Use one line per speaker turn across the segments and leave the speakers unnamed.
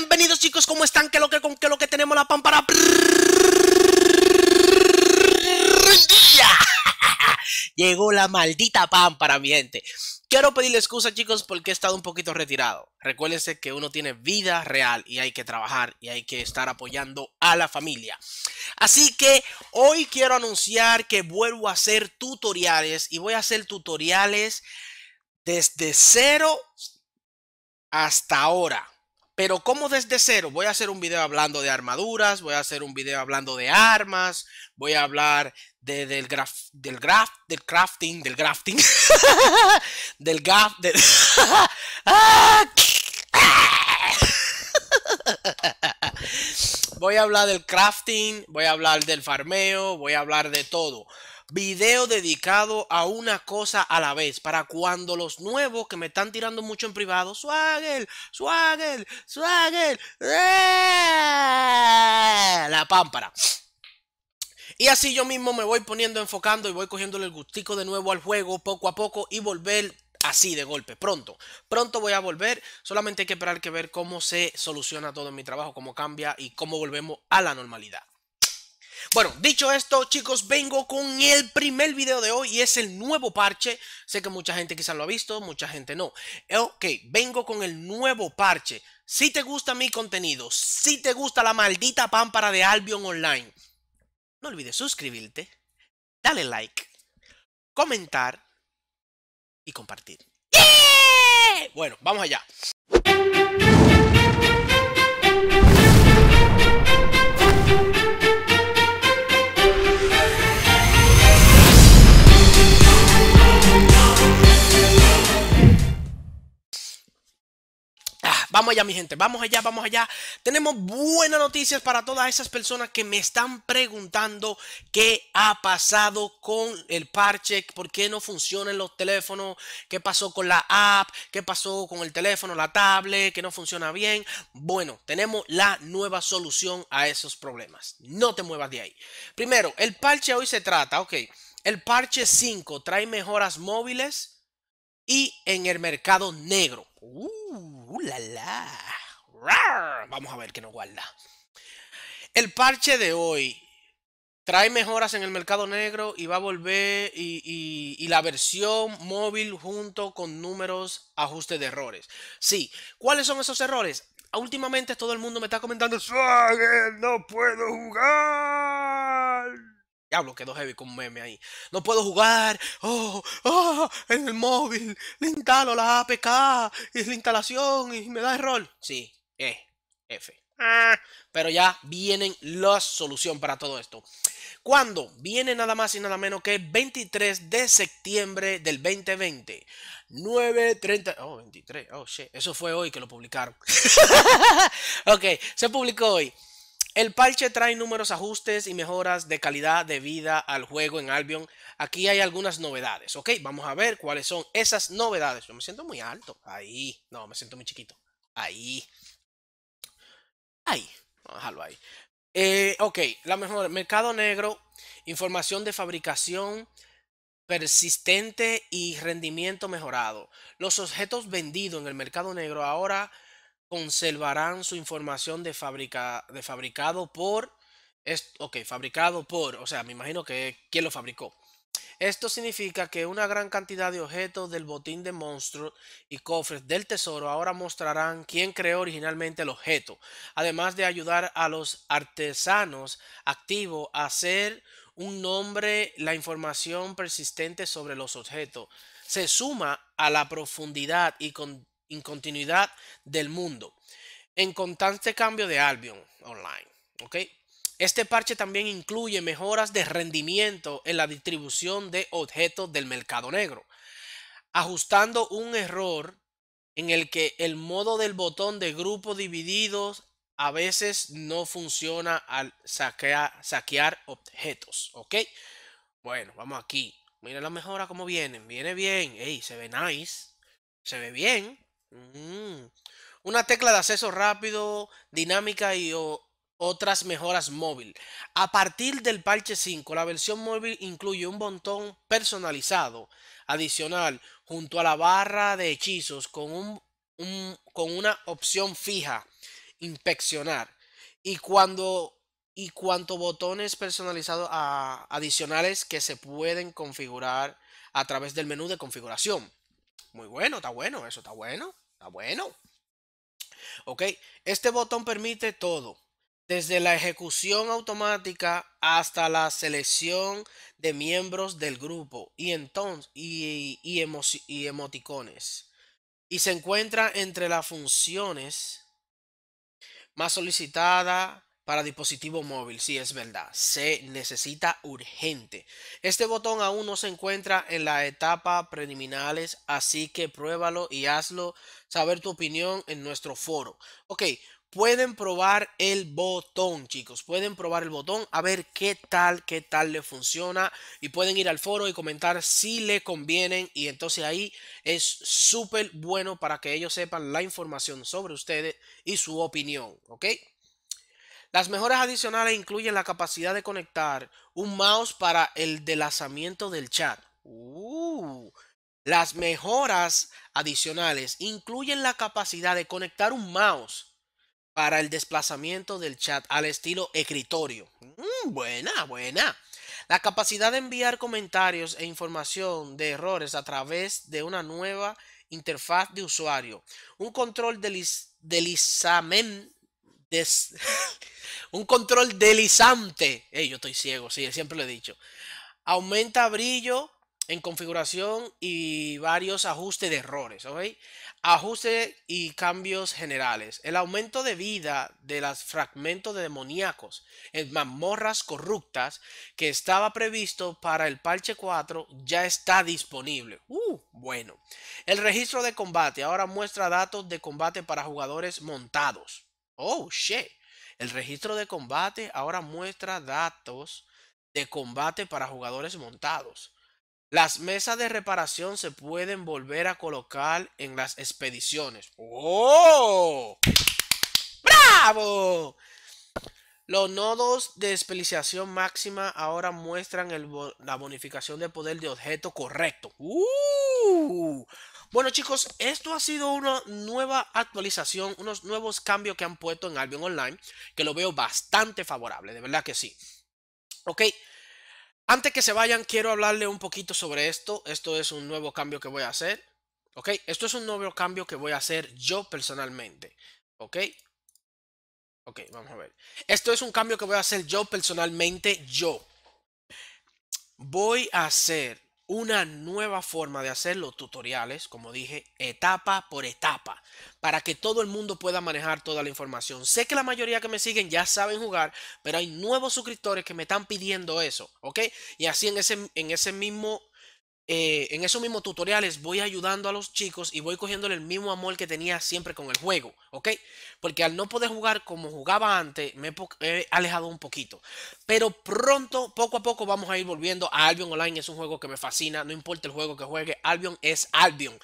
Bienvenidos chicos, ¿cómo están? ¿Qué lo que con qué lo que tenemos la pámpara? ¡Día! Llegó la maldita para mi gente. Quiero pedirle excusa, chicos, porque he estado un poquito retirado. Recuérdense que uno tiene vida real y hay que trabajar y hay que estar apoyando a la familia. Así que hoy quiero anunciar que vuelvo a hacer tutoriales y voy a hacer tutoriales desde cero hasta ahora. Pero como desde cero, voy a hacer un video hablando de armaduras, voy a hacer un video hablando de armas, voy a hablar del graf, del graf, del crafting, del grafting, del gaf, voy a hablar del crafting, voy a hablar del farmeo, voy a hablar de todo video dedicado a una cosa a la vez. Para cuando los nuevos que me están tirando mucho en privado, Swagger, Swagger, Swagger, eh", la pámpara. Y así yo mismo me voy poniendo, enfocando y voy cogiéndole el gustico de nuevo al juego poco a poco y volver así de golpe, pronto. Pronto voy a volver, solamente hay que esperar que ver cómo se soluciona todo en mi trabajo, cómo cambia y cómo volvemos a la normalidad. Bueno, dicho esto, chicos, vengo con el primer video de hoy y es el nuevo parche. Sé que mucha gente quizás lo ha visto, mucha gente no. Ok, vengo con el nuevo parche. Si te gusta mi contenido, si te gusta la maldita pámpara de Albion Online, no olvides suscribirte, darle like, comentar y compartir. Bueno, vamos allá. mi gente, vamos allá, vamos allá. Tenemos buenas noticias para todas esas personas que me están preguntando qué ha pasado con el parche, por qué no funcionan los teléfonos, qué pasó con la app, qué pasó con el teléfono, la tablet, que no funciona bien. Bueno, tenemos la nueva solución a esos problemas. No te muevas de ahí. Primero, el parche hoy se trata, ok, el parche 5 trae mejoras móviles y en el mercado negro. Uh, la, la. Vamos a ver qué nos guarda. El parche de hoy trae mejoras en el mercado negro y va a volver y, la versión móvil junto con números ajuste de errores. Sí, ¿cuáles son esos errores? Últimamente todo el mundo me está comentando, no puedo jugar. Diablo, quedó heavy con meme ahí. No puedo jugar. Oh, oh, en el móvil. Le instalo la APK. Y la instalación y me da error. Sí, E, F. Ah. pero ya vienen las soluciones para todo esto. ¿Cuándo? Viene nada más y nada menos que 23 de septiembre del 2020. 9.30. Oh, 23. Oh, shit. Eso fue hoy que lo publicaron. ok, se publicó hoy. El parche trae números, ajustes y mejoras de calidad de vida al juego en Albion. Aquí hay algunas novedades, ¿ok? Vamos a ver cuáles son esas novedades. Yo me siento muy alto. Ahí. No, me siento muy chiquito. Ahí. Ahí. Déjalo ahí. Eh, ok, la mejor. Mercado negro, información de fabricación persistente y rendimiento mejorado. Los objetos vendidos en el mercado negro ahora conservarán su información de, de fabricado por... esto fabricado por, o sea, me imagino que quién lo fabricó. Esto significa que una gran cantidad de objetos del botín de monstruos y cofres del tesoro ahora mostrarán quién creó originalmente el objeto, además de ayudar a los artesanos activos a hacer un nombre, la información persistente sobre los objetos. Se suma a la profundidad y con incontinuidad del mundo, en constante cambio de Albion Online. ¿ok? Este parche también incluye mejoras de rendimiento en la distribución de objetos del mercado negro, ajustando un error en el que el modo del botón de grupo divididos a veces no funciona al saquear objetos. ¿Ok? Bueno, vamos aquí. Mira la mejora como vienen. Viene bien. Ey, se ve nice. Se ve bien. Mm. Una tecla de acceso rápido, dinámica y otras mejoras móvil. A partir del parche 5, la versión móvil incluye un botón personalizado adicional junto a la barra de hechizos con, un, con una opción fija, inspeccionar. Y cuando y botones personalizados ah, adicionales que se pueden configurar a través del menú de configuración. Muy bueno, está bueno, eso está bueno. Está ah, bueno. Ok, este botón permite todo, desde la ejecución automática hasta la selección de miembros del grupo y, entonces, y, emoticones. Y se encuentra entre las funciones más solicitadas para dispositivo móvil, sí es verdad, se necesita urgente. Este botón aún no se encuentra en la etapa preliminares, así que pruébalo y hazlo saber tu opinión en nuestro foro. Ok, pueden probar el botón, chicos, pueden probar el botón a ver qué tal, qué tal le funciona y pueden ir al foro y comentar si le convienen y entonces ahí es súper bueno para que ellos sepan la información sobre ustedes y su opinión, ¿ok? Las mejoras adicionales incluyen la capacidad de conectar un mouse para el deslazamiento del chat. Uh. las mejoras adicionales incluyen la capacidad de conectar un mouse para el desplazamiento del chat al estilo escritorio. Mm, buena, buena. La capacidad de enviar comentarios e información de errores a través de una nueva interfaz de usuario. Un control de deslizamiento. de... Un control deslizante. yo estoy ciego, sí, siempre lo he dicho. Aumenta brillo en configuración y varios ajustes de errores. ¿ok? Ajustes y cambios generales. El aumento de vida de los fragmentos de demoníacos en mazmorras corruptas que estaba previsto para el parche 4 ya está disponible. Uh, bueno. El registro de combate ahora muestra datos de combate para jugadores montados. Oh, shit. El registro de combate ahora muestra datos de combate para jugadores montados. Las mesas de reparación se pueden volver a colocar en las expediciones. ¡Oh! ¡Bravo! Los nodos de especialización máxima ahora muestran la bonificación de poder de objeto correcto. ¡Uh! Bueno chicos, esto ha sido una nueva actualización, unos nuevos cambios que han puesto en Albion Online, que lo veo bastante favorable, de verdad que sí. Ok, antes que se vayan quiero hablarle un poquito sobre esto, esto es un nuevo cambio que voy a hacer, ok, esto es un nuevo cambio que voy a hacer yo personalmente, ok. Ok, vamos a ver. Esto es un cambio que voy a hacer yo personalmente, yo. Voy a hacer una nueva forma de hacer los tutoriales, como dije, etapa por etapa, para que todo el mundo pueda manejar toda la información. Sé que la mayoría que me siguen ya saben jugar, pero hay nuevos suscriptores que me están pidiendo eso, ¿ok? Y así en ese, en ese mismo eh, en esos mismos tutoriales voy ayudando a los chicos y voy cogiéndole el mismo amor que tenía siempre con el juego, ¿ok? Porque al no poder jugar como jugaba antes, me he alejado un poquito. Pero pronto, poco a poco, vamos a ir volviendo a Albion Online. Es un juego que me fascina, no importa el juego que juegue, Albion es Albion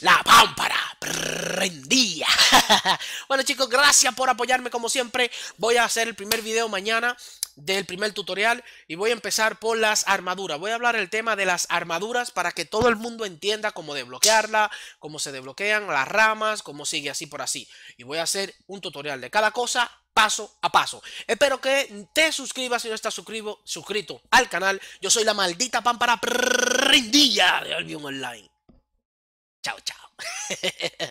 la pámpara rendía. bueno chicos, gracias por apoyarme como siempre. Voy a hacer el primer video mañana del primer tutorial y voy a empezar por las armaduras. Voy a hablar el tema de las armaduras para que todo el mundo entienda cómo desbloquearla, cómo se desbloquean las ramas, cómo sigue así por así. Y voy a hacer un tutorial de cada cosa paso a paso. Espero que te suscribas si no estás suscrito al canal. Yo soy la maldita pampara prendilla de Albion Online. Chao, chao.